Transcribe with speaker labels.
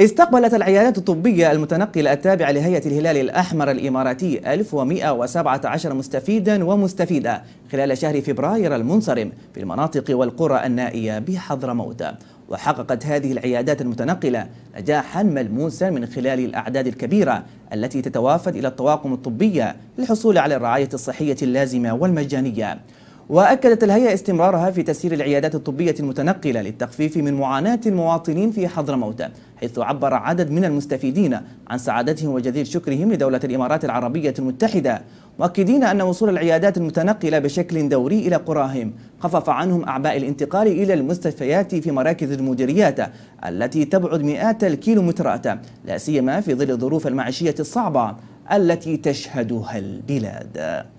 Speaker 1: استقبلت العيادات الطبية المتنقلة التابعة لهيئة الهلال الأحمر الإماراتي 1117 مستفيدا ومستفيدة خلال شهر فبراير المنصرم في المناطق والقرى النائية بحضرموت وحققت هذه العيادات المتنقلة نجاحا ملموسا من خلال الأعداد الكبيرة التي تتوافد إلى الطواقم الطبية للحصول على الرعاية الصحية اللازمة والمجانية وأكدت الهيئة استمرارها في تسيير العيادات الطبية المتنقلة للتخفيف من معاناة المواطنين في حضرموت حيث عبر عدد من المستفيدين عن سعادتهم وجزيل شكرهم لدولة الإمارات العربية المتحدة مؤكدين أن وصول العيادات المتنقلة بشكل دوري إلى قراهم خفف عنهم أعباء الانتقال إلى المستشفيات في مراكز المديريات التي تبعد مئات الكيلومترات لا سيما في ظل الظروف المعيشية الصعبة التي تشهدها البلاد